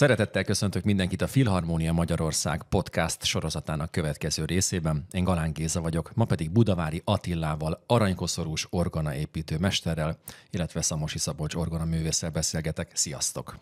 Szeretettel köszöntök mindenkit a Filharmónia Magyarország podcast sorozatának következő részében. Én Galán Géza vagyok, ma pedig Budavári Attillával, aranykoszorús organaépítő mesterrel, illetve Szamosi Szabolcs orgonaművésszel beszélgetek. Sziasztok!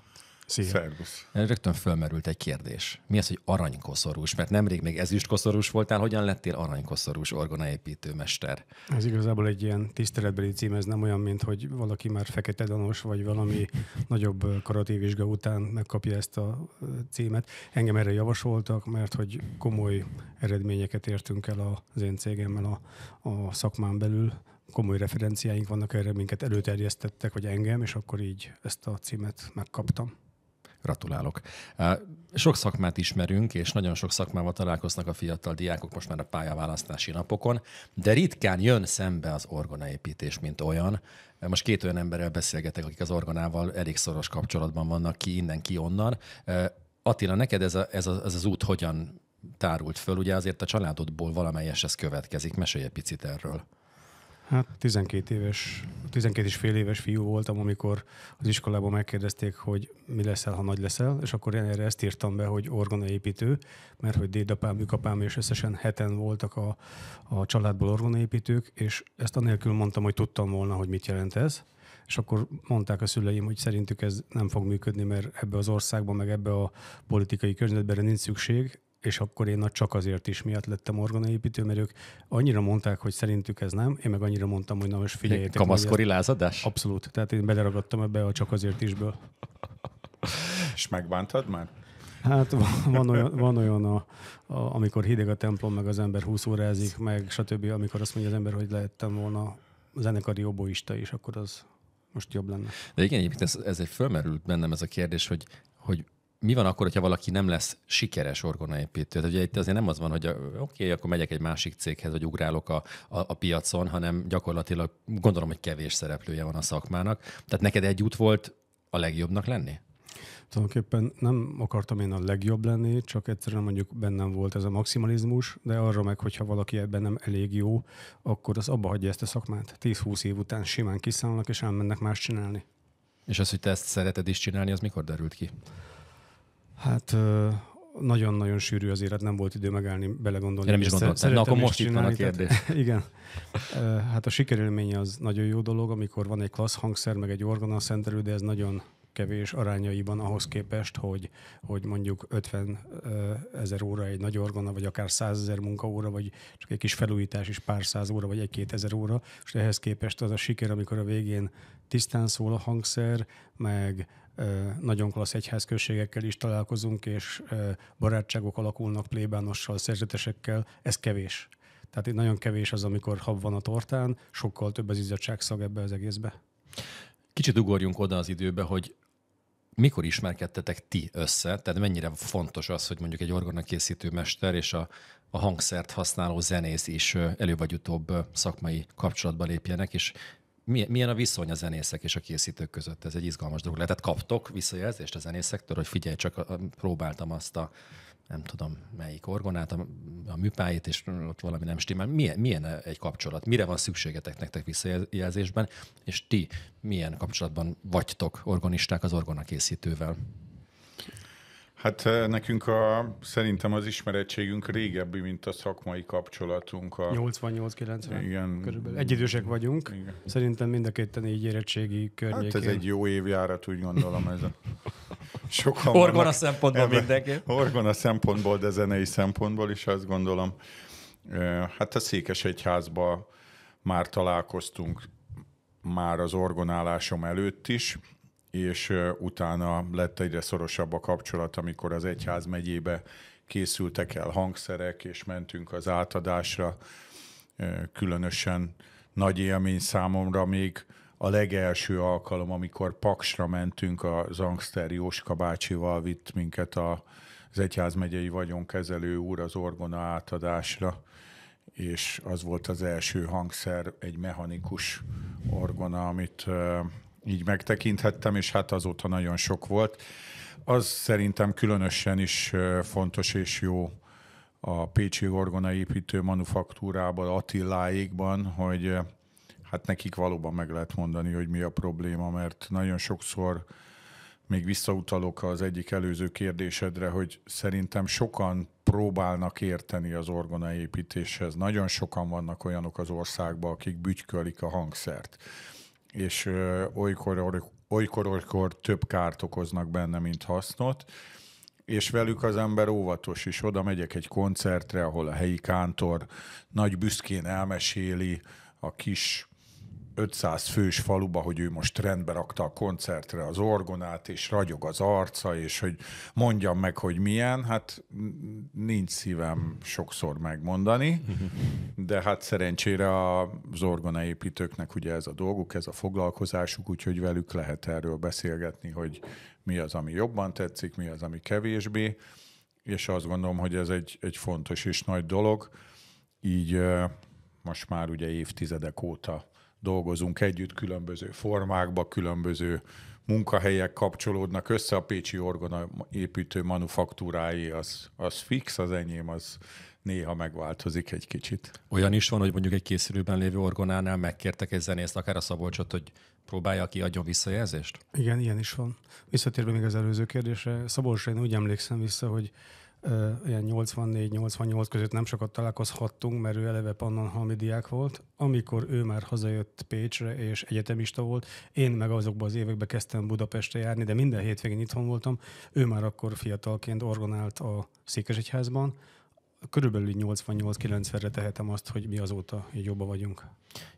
Szia. Szervusz. Rögtön fölmerült egy kérdés. Mi az, hogy aranykoszorús? Mert nemrég még ezüstkoszorús voltál, hogyan lettél aranykoszorús orgonaépítőmester? Ez igazából egy ilyen tiszteletbeli cím, ez nem olyan, mint hogy valaki már fekete danos, vagy valami nagyobb karatévizsga után megkapja ezt a címet. Engem erre javasoltak, mert hogy komoly eredményeket értünk el az én cégemmel a, a szakmán belül, komoly referenciáink vannak erre, minket előterjesztettek, vagy engem, és akkor így ezt a címet megkaptam. Gratulálok. Sok szakmát ismerünk, és nagyon sok szakmával találkoznak a fiatal diákok most már a pályaválasztási napokon, de ritkán jön szembe az orgonaépítés, mint olyan. Most két olyan emberrel beszélgetek, akik az orgonával elég szoros kapcsolatban vannak, ki innen, ki onnan. Attila, neked ez, a, ez, a, ez az út hogyan tárult föl? Ugye azért a családodból valamelyes ez következik. Mesélj egy picit erről. Hát 12 éves, 12 és fél éves fiú voltam, amikor az iskolában megkérdezték, hogy mi leszel, ha nagy leszel, és akkor én erre ezt írtam be, hogy orgonaépítő, mert hogy dédapám, ükapám és összesen heten voltak a, a családból orgonaépítők, és ezt anélkül mondtam, hogy tudtam volna, hogy mit jelent ez és akkor mondták a szüleim, hogy szerintük ez nem fog működni, mert ebbe az országban, meg ebbe a politikai környezetben nincs szükség, és akkor én a csak azért is miatt lettem orgonaépítő, mert ők annyira mondták, hogy szerintük ez nem, én meg annyira mondtam, hogy na most figyeljetek. Kamaszkori meg, lázadás? Abszolút. Tehát én beleragadtam ebbe a csak azért isből. És megbántad már? Hát van, van olyan, van olyan a, a, amikor hideg a templom, meg az ember 20 órázik, meg stb., amikor azt mondja az ember, hogy lehettem volna zenekari oboista is, akkor az most jobb lenne. De igen, egyébként ez, ez egy fölmerült bennem ez a kérdés, hogy, hogy mi van akkor, hogyha valaki nem lesz sikeres orgonaépítő? Tehát ugye itt azért nem az van, hogy oké, okay, akkor megyek egy másik céghez, vagy ugrálok a, a, a piacon, hanem gyakorlatilag gondolom, hogy kevés szereplője van a szakmának. Tehát neked egy út volt a legjobbnak lenni? Tulajdonképpen nem akartam én a legjobb lenni, csak egyszerűen mondjuk bennem volt ez a maximalizmus, de arra meg, hogyha valaki ebben nem elég jó, akkor az abba hagyja ezt a szakmát. 10-20 év után simán kiszállnak, és elmennek más csinálni. És az, hogy te ezt szereted is csinálni, az mikor derült ki? Hát nagyon-nagyon sűrű az élet, nem volt idő megállni, belegondolni. Nem is gondoltam. Na, akkor most itt van a kérdés. Tehát, igen. Hát a sikerélmény az nagyon jó dolog, amikor van egy klassz hangszer, meg egy organa, szentelő, de ez nagyon kevés arányaiban ahhoz képest, hogy, hogy mondjuk 50 ezer óra egy nagy orgona, vagy akár 100 ezer munkaóra, vagy csak egy kis felújítás is pár száz óra, vagy egy-két ezer óra, és ehhez képest az a siker, amikor a végén tisztán szól a hangszer, meg nagyon klassz egyházközségekkel is találkozunk, és barátságok alakulnak plébánossal, szerzetesekkel, ez kevés. Tehát itt nagyon kevés az, amikor hab van a tortán, sokkal több az izzadságszag ebbe az egészbe. Kicsit ugorjunk oda az időbe, hogy mikor ismerkedtetek ti össze? Tehát mennyire fontos az, hogy mondjuk egy orgonakészítő készítő mester és a, a hangszert használó zenész is előbb vagy utóbb szakmai kapcsolatba lépjenek, és milyen a viszony a zenészek és a készítők között? Ez egy izgalmas dolog. Tehát kaptok visszajelzést a zenészektől, hogy figyelj, csak próbáltam azt a nem tudom melyik orgonát, a, a műpáit, és ott valami nem stimmel. Milyen, milyen egy kapcsolat? Mire van szükségetek nektek visszajelzésben? És ti milyen kapcsolatban vagytok orgonisták az orgonakészítővel? Hát eh, nekünk a, szerintem az ismerettségünk régebbi, mint a szakmai kapcsolatunk. A... 88-90 Igen. körülbelül. Egyidősek vagyunk. Igen. Szerintem mind a kétten így érettségi környékén. Hát ez egy jó évjárat, úgy gondolom ez a... sokan Orgona vannak szempontból ebbe, mindenképp. Orgona szempontból, de zenei szempontból is azt gondolom. Hát a Egyházba már találkoztunk már az orgonálásom előtt is, és utána lett egyre szorosabb a kapcsolat, amikor az egyház megyébe készültek el hangszerek, és mentünk az átadásra. Különösen nagy élmény számomra még a legelső alkalom, amikor Paksra mentünk, az Angster Jóska bácsival vitt minket a, az Egyházmegyei Vagyonkezelő úr az orgona átadásra, és az volt az első hangszer, egy mechanikus orgona, amit így megtekinthettem, és hát azóta nagyon sok volt. Az szerintem különösen is fontos és jó a Pécsi Orgona építő manufaktúrában, Attiláékban, hogy hát nekik valóban meg lehet mondani, hogy mi a probléma, mert nagyon sokszor még visszautalok az egyik előző kérdésedre, hogy szerintem sokan próbálnak érteni az orgona építéshez. Nagyon sokan vannak olyanok az országban, akik bütykölik a hangszert. És olykor-olykor több kárt okoznak benne, mint hasznot és velük az ember óvatos is. Oda megyek egy koncertre, ahol a helyi kántor nagy büszkén elmeséli a kis 500 fős faluba, hogy ő most rendbe rakta a koncertre az orgonát, és ragyog az arca, és hogy mondjam meg, hogy milyen, hát nincs szívem sokszor megmondani, de hát szerencsére az orgonaépítőknek ugye ez a dolguk, ez a foglalkozásuk, úgyhogy velük lehet erről beszélgetni, hogy mi az, ami jobban tetszik, mi az, ami kevésbé, és azt gondolom, hogy ez egy, egy fontos és nagy dolog, így most már ugye évtizedek óta dolgozunk együtt különböző formákba, különböző munkahelyek kapcsolódnak össze, a Pécsi Orgona építő manufaktúrái az, az fix, az enyém az néha megváltozik egy kicsit. Olyan is van, hogy mondjuk egy készülőben lévő orgonánál megkértek egy zenészt, akár a Szabolcsot, hogy próbálja ki, adjon visszajelzést? Igen, ilyen is van. Visszatérve még az előző kérdésre, Szabolcsra én úgy emlékszem vissza, hogy ilyen 84-88 között nem sokat találkozhattunk, mert ő eleve Pannon hamidiák volt. Amikor ő már hazajött Pécsre és egyetemista volt, én meg azokban az években kezdtem Budapestre járni, de minden hétvégén itthon voltam. Ő már akkor fiatalként orgonált a Székesegyházban, körülbelül 88-90-re tehetem azt, hogy mi azóta így jobban vagyunk.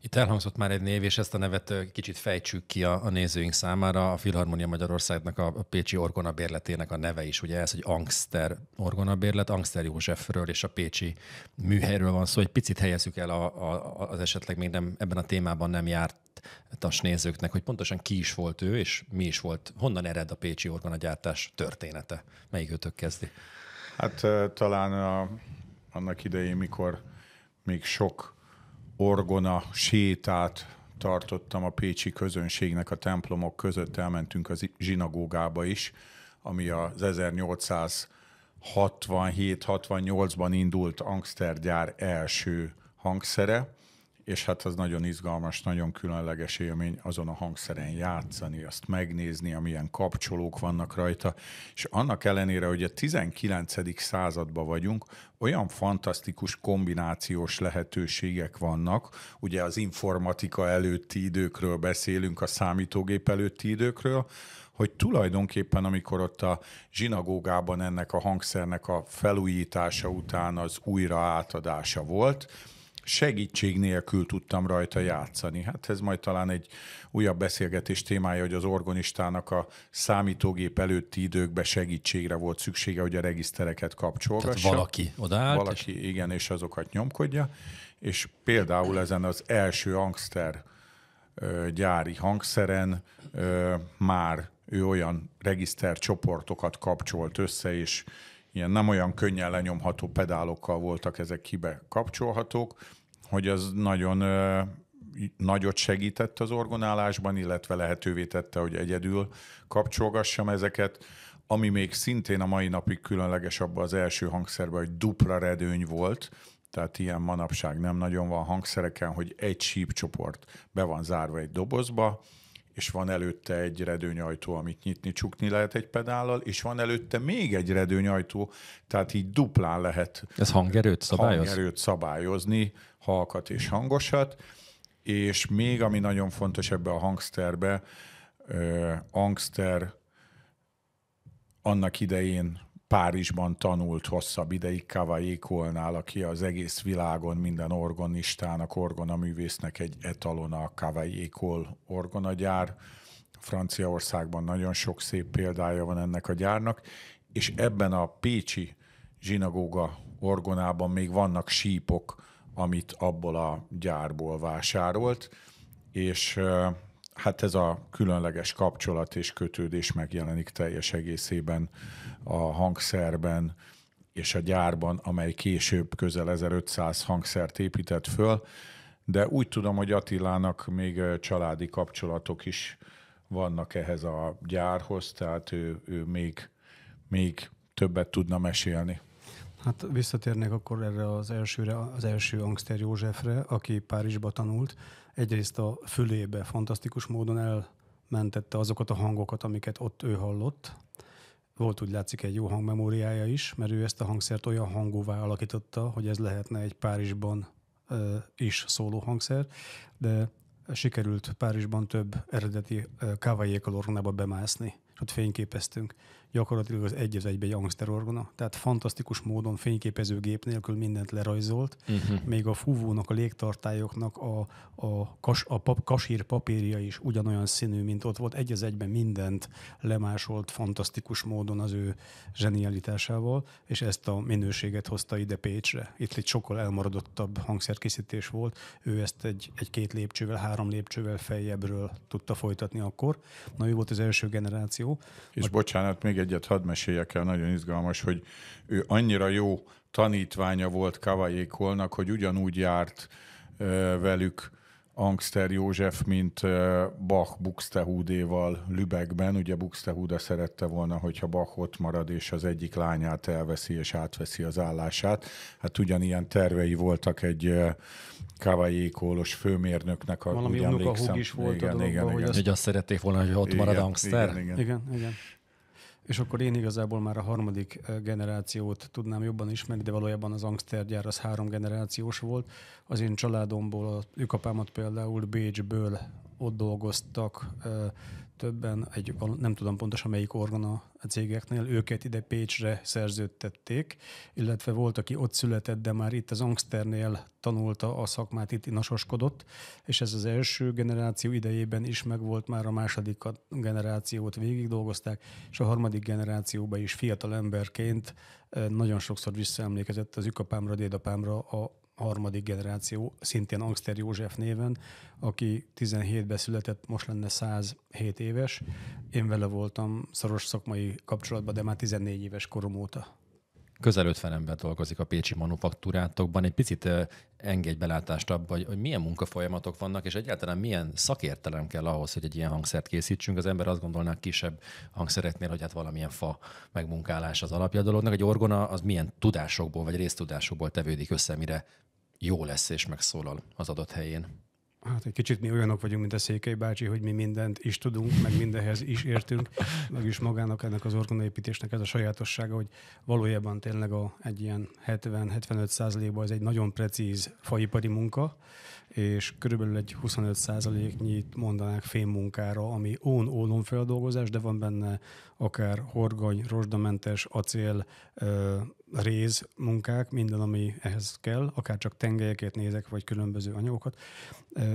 Itt elhangzott már egy név, és ezt a nevet kicsit fejtsük ki a, a nézőink számára. A Filharmonia Magyarországnak a, a Pécsi Orgona bérletének a neve is. Ugye ez, hogy Angster Orgona bérlet, Angster Józsefről és a Pécsi műhelyről van szó. Egy picit helyezzük el a, a, az esetleg még nem, ebben a témában nem járt tas nézőknek, hogy pontosan ki is volt ő, és mi is volt, honnan ered a Pécsi gyártás története. Melyik ötök kezdi? Hát talán a, annak idején, mikor még sok orgona sétát tartottam a pécsi közönségnek a templomok között, elmentünk a zsinagógába is, ami az 1867 68 ban indult Angstergyár első hangszere, és hát az nagyon izgalmas, nagyon különleges élmény azon a hangszeren játszani, azt megnézni, amilyen kapcsolók vannak rajta, és annak ellenére, hogy a 19. században vagyunk, olyan fantasztikus kombinációs lehetőségek vannak, ugye az informatika előtti időkről beszélünk, a számítógép előtti időkről, hogy tulajdonképpen amikor ott a zsinagógában ennek a hangszernek a felújítása után az újra átadása volt, segítség nélkül tudtam rajta játszani. Hát ez majd talán egy újabb beszélgetés témája, hogy az orgonistának a számítógép előtti időkben segítségre volt szüksége, hogy a regisztereket kapcsolgassa. Tehát valaki odaállt? Valaki, és... igen, és azokat nyomkodja. És például ezen az első angster gyári hangszeren már ő olyan regiszter csoportokat kapcsolt össze, és ilyen nem olyan könnyen lenyomható pedálokkal voltak ezek kibe kapcsolhatók, hogy az nagyon ö, nagyot segített az orgonálásban, illetve lehetővé tette, hogy egyedül kapcsolgassam ezeket. Ami még szintén a mai napig különleges abban az első hangszerben, hogy dupla redőny volt, tehát ilyen manapság nem nagyon van hangszereken, hogy egy sípcsoport be van zárva egy dobozba, és van előtte egy redőnyajtó, amit nyitni, csukni lehet egy pedállal, és van előtte még egy redőnyajtó, tehát így duplán lehet Ez hangerőt, szabályoz? hangerőt szabályozni, halkat és hangosat, és még ami nagyon fontos ebbe a hangsterbe, angster annak idején Párizsban tanult hosszabb ideig Kavai Kolnál, aki az egész világon minden orgonistának, orgonaművésznek egy etalona a Kavai Kol orgonagyár. Franciaországban nagyon sok szép példája van ennek a gyárnak, és ebben a Pécsi zsinagóga orgonában még vannak sípok, amit abból a gyárból vásárolt, és hát ez a különleges kapcsolat és kötődés megjelenik teljes egészében a hangszerben és a gyárban, amely később közel 1500 hangszert épített föl, de úgy tudom, hogy Attilának még családi kapcsolatok is vannak ehhez a gyárhoz, tehát ő, ő még, még többet tudna mesélni. Hát visszatérnék akkor erre az elsőre, az első Angster Józsefre, aki Párizsba tanult. Egyrészt a fülébe fantasztikus módon elmentette azokat a hangokat, amiket ott ő hallott. Volt úgy látszik egy jó hangmemóriája is, mert ő ezt a hangszert olyan hangúvá alakította, hogy ez lehetne egy Párizsban ö, is szóló hangszer, de sikerült Párizsban több eredeti kávajékolornába bemászni, és ott fényképeztünk gyakorlatilag az egy az egybe Youngster orgona, tehát fantasztikus módon fényképezőgép nélkül mindent lerajzolt, uh-huh. még a fúvónak, a légtartályoknak a, a, kas, a pap, kasír papírja is ugyanolyan színű, mint ott volt, egy az egyben mindent lemásolt fantasztikus módon az ő zsenialitásával, és ezt a minőséget hozta ide Pécsre. Itt egy sokkal elmaradottabb hangszerkészítés volt, ő ezt egy, egy két lépcsővel, három lépcsővel feljebbről tudta folytatni akkor. Na, ő volt az első generáció. És Majd... bocsánat, még még egyet hadd meséljek el, nagyon izgalmas, hogy ő annyira jó tanítványa volt Kavajékolnak, hogy ugyanúgy járt velük Angster József, mint Bach Buxtehúdéval Lübeckben. Ugye Buxtehúda szerette volna, hogyha Bach ott marad, és az egyik lányát elveszi, és átveszi az állását. Hát ugyanilyen tervei voltak egy kavajékolos főmérnöknek. Valami unokahúg is volt igen, a dologban, igen, hogy, igen. Azt... hogy azt szerették volna, hogy ott igen, marad Angster. Igen, igen. igen, igen. És akkor én igazából már a harmadik generációt tudnám jobban ismerni, de valójában az gyár az három generációs volt. Az én családomból, a őkapámat például Bécsből ott dolgoztak többen, egy, nem tudom pontosan melyik orgon a cégeknél, őket ide Pécsre szerződtették, illetve volt, aki ott született, de már itt az Angsternél tanulta a szakmát, itt inasoskodott, és ez az első generáció idejében is megvolt már a második generációt végig dolgozták, és a harmadik generációban is fiatal emberként eh, nagyon sokszor visszaemlékezett az ükapámra, dédapámra a harmadik generáció, szintén Angster József néven, aki 17-ben született, most lenne 107 éves. Én vele voltam szoros szakmai kapcsolatban, de már 14 éves korom óta. Közel 50 ember dolgozik a pécsi manufaktúrátokban. Egy picit eh, engedj belátást abba, hogy, milyen munkafolyamatok vannak, és egyáltalán milyen szakértelem kell ahhoz, hogy egy ilyen hangszert készítsünk. Az ember azt gondolná kisebb hangszeretnél, hogy hát valamilyen fa megmunkálás az alapja a dolognak. Egy orgona az milyen tudásokból vagy résztudásokból tevődik össze, mire jó lesz és megszólal az adott helyén. Hát egy kicsit mi olyanok vagyunk, mint a Székely bácsi, hogy mi mindent is tudunk, meg mindenhez is értünk, meg is magának ennek az orgonaépítésnek ez a sajátossága, hogy valójában tényleg a, egy ilyen 70-75 százalékban ez egy nagyon precíz faipari munka, és körülbelül egy 25 százaléknyit mondanák fémmunkára, ami ón-ólon feldolgozás, de van benne akár horgany, rozsdamentes, acél, réz munkák, minden, ami ehhez kell, akár csak tengelyeket nézek, vagy különböző anyagokat.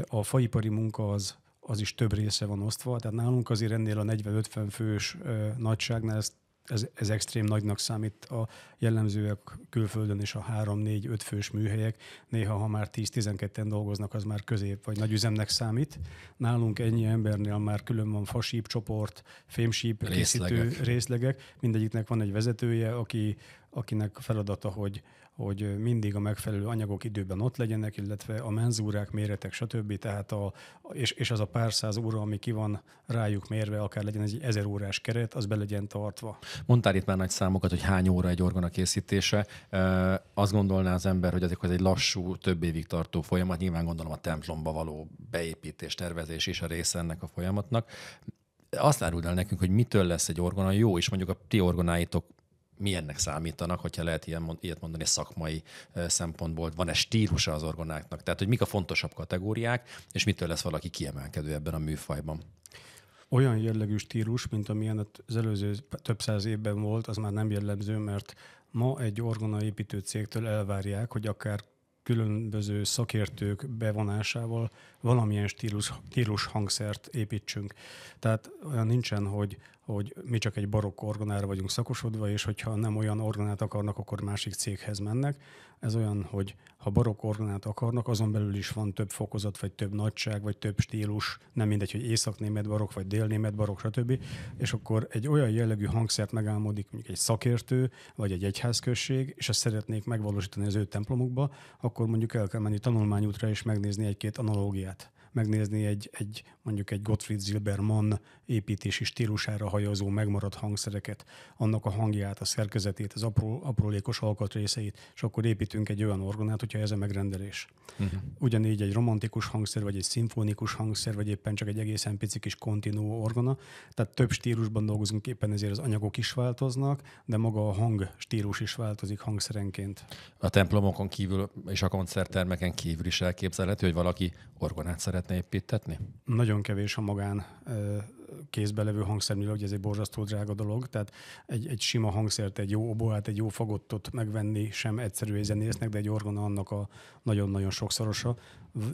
A faipari munka az, az is több része van osztva, tehát nálunk azért ennél a 40-50 fős nagyságnál ez, ez, ez extrém nagynak számít a jellemzőek külföldön is a 3-4-5 fős műhelyek, néha ha már 10-12-en dolgoznak, az már közép vagy nagy üzemnek számít. Nálunk ennyi embernél már külön van fasíp csoport, fémsíp részlegek. készítő részlegek, mindegyiknek van egy vezetője, aki akinek feladata, hogy, hogy mindig a megfelelő anyagok időben ott legyenek, illetve a menzúrák, méretek, stb. Tehát a, és, és az a pár száz óra, ami ki van rájuk mérve, akár legyen egy ezer órás keret, az be legyen tartva. Mondtál itt már nagy számokat, hogy hány óra egy organa készítése. E, azt gondolná az ember, hogy ezek az egy lassú, több évig tartó folyamat. Nyilván gondolom a templomba való beépítés, tervezés is a része ennek a folyamatnak azt áruld el nekünk, hogy mitől lesz egy orgona jó, és mondjuk a ti orgonáitok milyennek számítanak, hogyha lehet ilyen, ilyet mondani szakmai szempontból, van-e stílusa az orgonáknak? Tehát, hogy mik a fontosabb kategóriák, és mitől lesz valaki kiemelkedő ebben a műfajban? Olyan jellegű stílus, mint amilyen az előző több száz évben volt, az már nem jellemző, mert ma egy orgonaépítő cégtől elvárják, hogy akár különböző szakértők bevonásával valamilyen stílus, stílus hangszert építsünk. Tehát olyan nincsen, hogy hogy mi csak egy barokk orgonára vagyunk szakosodva, és hogyha nem olyan orgonát akarnak, akkor másik céghez mennek. Ez olyan, hogy ha barokk orgonát akarnak, azon belül is van több fokozat, vagy több nagyság, vagy több stílus, nem mindegy, hogy észak-német barok, vagy dél-német barok, stb. És akkor egy olyan jellegű hangszert megálmodik mondjuk egy szakértő, vagy egy egyházközség, és azt szeretnék megvalósítani az ő templomukba, akkor mondjuk el kell menni tanulmányútra és megnézni egy-két analógiát megnézni egy, egy mondjuk egy Gottfried Zilbermann építési stílusára hajazó megmaradt hangszereket, annak a hangját, a szerkezetét, az apró, aprólékos alkatrészeit, és akkor építünk egy olyan orgonát, hogyha ez a megrendelés. Uh-huh. Ugyanígy egy romantikus hangszer, vagy egy szimfonikus hangszer, vagy éppen csak egy egészen pici kis kontinú orgona. Tehát több stílusban dolgozunk, éppen ezért az anyagok is változnak, de maga a hang stílus is változik hangszerenként. A templomokon kívül és a koncerttermeken kívül is elképzelhető, hogy valaki orgonát szeret lehetne építetni? Nagyon kevés a magán kézbe levő hangszerművel, hogy ez egy borzasztó drága dolog, tehát egy, egy sima hangszert, egy jó oboát, egy jó fagottot megvenni sem egyszerű egy zenésznek, de egy orgona annak a nagyon-nagyon sokszorosa.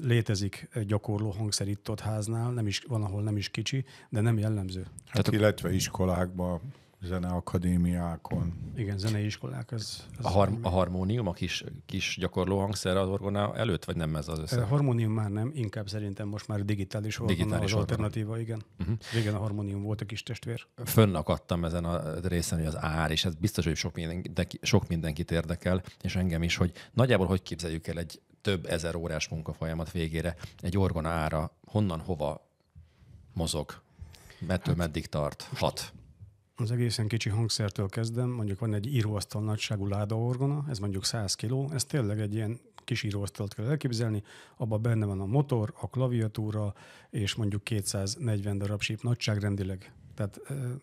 Létezik gyakorló hangszer itt ott háznál, nem is, van, ahol nem is kicsi, de nem jellemző. Hát, hát illetve iskolákban zeneakadémiákon. Igen, zenei iskolák. Ez, ez a, har- a harmónium, a kis, kis gyakorló hangszer az orgona előtt, vagy nem ez az össze? A harmónium már nem, inkább szerintem most már digitális orgona digitális az orgona. alternatíva, igen. Uh-huh. Igen, a harmónium volt a kis testvér. Fönnakadtam ezen a részen, hogy az ár, és ez biztos, hogy sok, minden, sok mindenkit érdekel, és engem is, hogy nagyjából hogy képzeljük el egy több ezer órás munkafolyamat végére egy orgona ára honnan hova mozog? Mettől hát, meddig tart? Hat az egészen kicsi hangszertől kezdem, mondjuk van egy íróasztal nagyságú ládaorgona, ez mondjuk 100 kg, ez tényleg egy ilyen kis íróasztalt kell elképzelni, abban benne van a motor, a klaviatúra, és mondjuk 240 darab síp nagyságrendileg. Tehát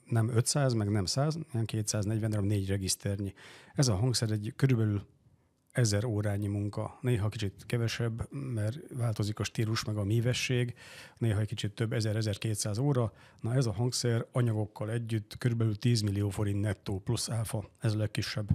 nem 500, meg nem 100, hanem 240 darab, négy regiszternyi. Ez a hangszer egy körülbelül ezer órányi munka, néha kicsit kevesebb, mert változik a stílus, meg a mívesség, néha egy kicsit több, 1000-1200 óra. Na ez a hangszer anyagokkal együtt kb. 10 millió forint nettó plusz áfa, ez a legkisebb.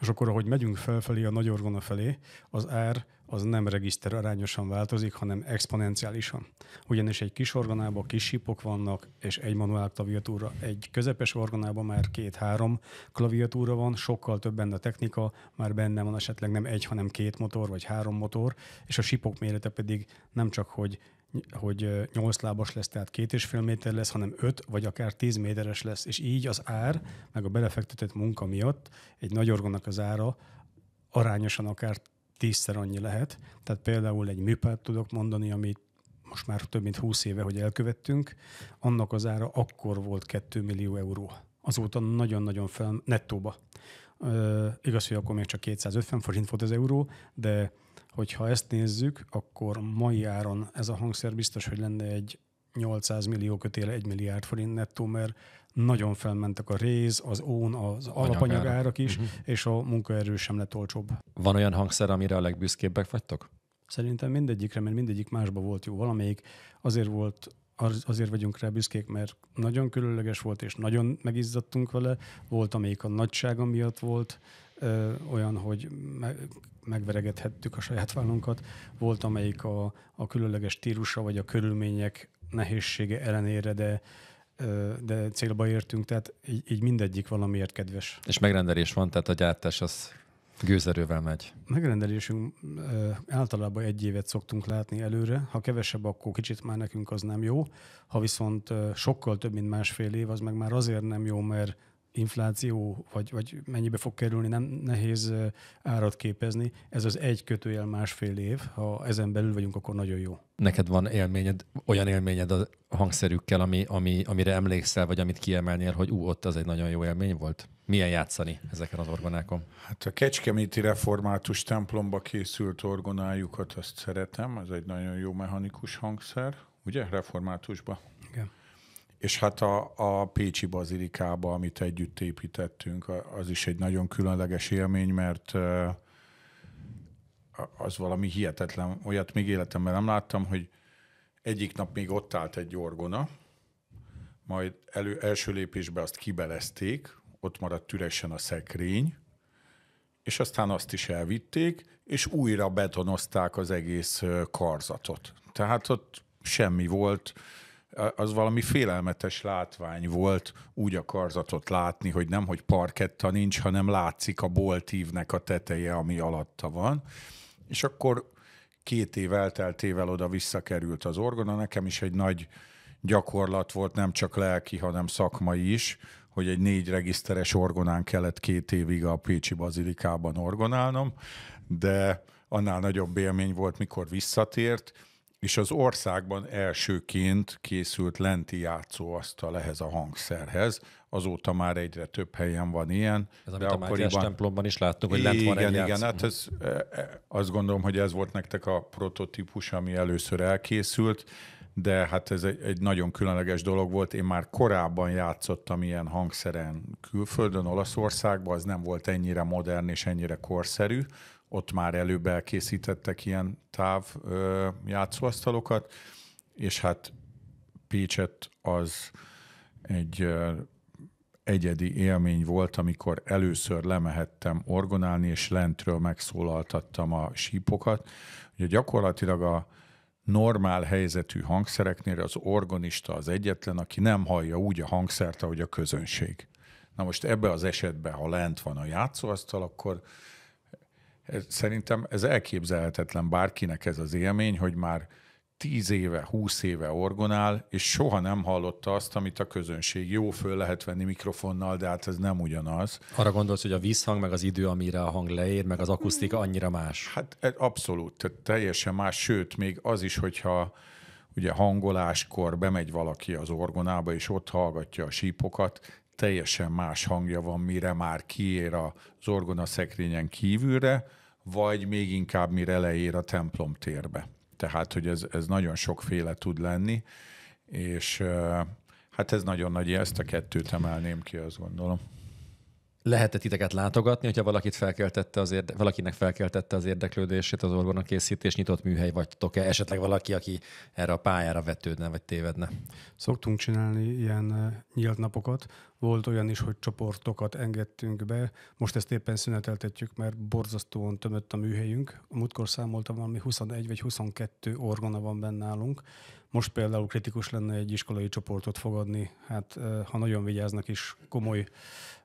És akkor, ahogy megyünk felfelé, a nagy orgona felé, az ár az nem regiszter arányosan változik, hanem exponenciálisan. Ugyanis egy kis organában kis sípok vannak, és egy manuál klaviatúra. Egy közepes organában már két-három klaviatúra van, sokkal több benne a technika, már benne van esetleg nem egy, hanem két motor, vagy három motor, és a sípok mérete pedig nem csak, hogy hogy 8 lábas lesz, tehát két és fél méter lesz, hanem 5 vagy akár 10 méteres lesz, és így az ár, meg a belefektetett munka miatt egy nagy orgonnak az ára arányosan akár tízszer annyi lehet. Tehát például egy műpát tudok mondani, amit most már több mint 20 éve, hogy elkövettünk, annak az ára akkor volt 2 millió euró. Azóta nagyon-nagyon fel, nettóba. Ö, igaz, hogy akkor még csak 250 forint volt az euró, de hogyha ezt nézzük, akkor mai áron ez a hangszer biztos, hogy lenne egy 800 millió kötéle 1 milliárd forint nettó, mert nagyon felmentek a réz, az ón, az alapanyag árak is, uh-huh. és a munkaerő sem lett olcsóbb. Van olyan hangszer, amire a legbüszkébbek vagytok? Szerintem mindegyikre, mert mindegyik másba volt jó. Valamelyik azért volt azért vagyunk rá büszkék, mert nagyon különleges volt, és nagyon megizzadtunk vele. Volt, amelyik a nagysága miatt volt, ö, olyan, hogy me- megveregethettük a saját vállunkat. Volt, amelyik a, a különleges stílusa, vagy a körülmények nehézsége ellenére, de de célba értünk, tehát így, így mindegyik valamiért kedves. És megrendelés van, tehát a gyártás az gőzerővel megy. Megrendelésünk általában egy évet szoktunk látni előre. Ha kevesebb, akkor kicsit már nekünk az nem jó. Ha viszont sokkal több, mint másfél év, az meg már azért nem jó, mert infláció, vagy, vagy mennyibe fog kerülni, nem nehéz árat képezni. Ez az egy kötőjel másfél év, ha ezen belül vagyunk, akkor nagyon jó. Neked van élményed, olyan élményed a hangszerükkel, ami, ami, amire emlékszel, vagy amit kiemelnél, hogy ú, ott az egy nagyon jó élmény volt? Milyen játszani ezeken az orgonákon? Hát a Kecskeméti Református templomba készült orgonájukat, azt szeretem, ez egy nagyon jó mechanikus hangszer, ugye, reformátusba? és hát a, a Pécsi Bazilikába, amit együtt építettünk, az is egy nagyon különleges élmény, mert az valami hihetetlen, olyat még életemben nem láttam, hogy egyik nap még ott állt egy orgona, majd elő, első lépésben azt kibelezték, ott maradt üresen a szekrény, és aztán azt is elvitték, és újra betonozták az egész karzatot. Tehát ott semmi volt, az valami félelmetes látvány volt úgy a karzatot látni, hogy nem, hogy parketta nincs, hanem látszik a boltívnek a teteje, ami alatta van. És akkor két év elteltével oda visszakerült az orgona. Nekem is egy nagy gyakorlat volt, nem csak lelki, hanem szakmai is, hogy egy négy regiszteres orgonán kellett két évig a Pécsi Bazilikában orgonálnom, de annál nagyobb élmény volt, mikor visszatért, és az országban elsőként készült lenti játszóasztal ehhez a hangszerhez, azóta már egyre több helyen van ilyen. Ez amit de a akkoriban... templomban is láttuk, hogy igen, lent van egy Igen, igen, hát ez, e, e, azt gondolom, hogy ez volt nektek a prototípus, ami először elkészült, de hát ez egy, egy nagyon különleges dolog volt. Én már korábban játszottam ilyen hangszeren külföldön, Olaszországban, az nem volt ennyire modern és ennyire korszerű, ott már előbb elkészítettek ilyen táv ö, játszóasztalokat, és hát Pécset az egy ö, egyedi élmény volt, amikor először lemehettem orgonálni, és lentről megszólaltattam a sípokat. Ugye gyakorlatilag a normál helyzetű hangszereknél az organista az egyetlen, aki nem hallja úgy a hangszert, ahogy a közönség. Na most ebbe az esetben, ha lent van a játszóasztal, akkor Szerintem ez elképzelhetetlen bárkinek ez az élmény, hogy már tíz éve, húsz éve orgonál, és soha nem hallotta azt, amit a közönség. Jó, föl lehet venni mikrofonnal, de hát ez nem ugyanaz. Arra gondolsz, hogy a vízhang, meg az idő, amire a hang leér, meg az akusztika annyira más? Hát e, abszolút, tehát teljesen más, sőt, még az is, hogyha ugye hangoláskor bemegy valaki az orgonába, és ott hallgatja a sípokat, teljesen más hangja van, mire már kiér a zorgona szekrényen kívülre, vagy még inkább mire leér a templom térbe. Tehát, hogy ez, ez nagyon sokféle tud lenni, és hát ez nagyon nagy, ezt a kettőt emelném ki, azt gondolom lehetett titeket látogatni, hogyha valakit felkeltette az érde- valakinek felkeltette az érdeklődését az orgona készítés, nyitott műhely vagy e Esetleg valaki, aki erre a pályára vetődne vagy tévedne? Szoktunk csinálni ilyen nyílt napokat. Volt olyan is, hogy csoportokat engedtünk be. Most ezt éppen szüneteltetjük, mert borzasztóan tömött a műhelyünk. A múltkor számoltam valami 21 vagy 22 orgona van benne nálunk. Most például kritikus lenne egy iskolai csoportot fogadni, hát ha nagyon vigyáznak is, komoly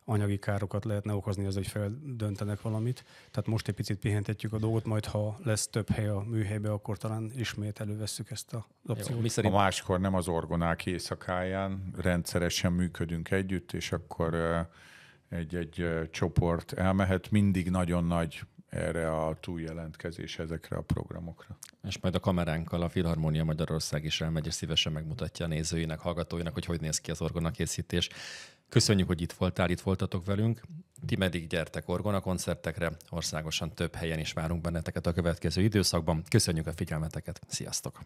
anyagi károkat lehetne okozni az, hogy feldöntenek valamit. Tehát most egy picit pihentetjük a dolgot, majd ha lesz több hely a műhelybe, akkor talán ismét elővesszük ezt a opciót. Jó, szerint... A máskor nem az orgonák éjszakáján, rendszeresen működünk együtt, és akkor egy-egy csoport elmehet. Mindig nagyon nagy erre a túljelentkezés ezekre a programokra. És majd a kameránkkal a Filharmónia Magyarország is elmegy, és szívesen megmutatja a nézőinek, hallgatóinak, hogy hogy néz ki az orgonakészítés. Köszönjük, hogy itt voltál, itt voltatok velünk. Ti meddig gyertek orgona koncertekre, országosan több helyen is várunk benneteket a következő időszakban. Köszönjük a figyelmeteket, sziasztok!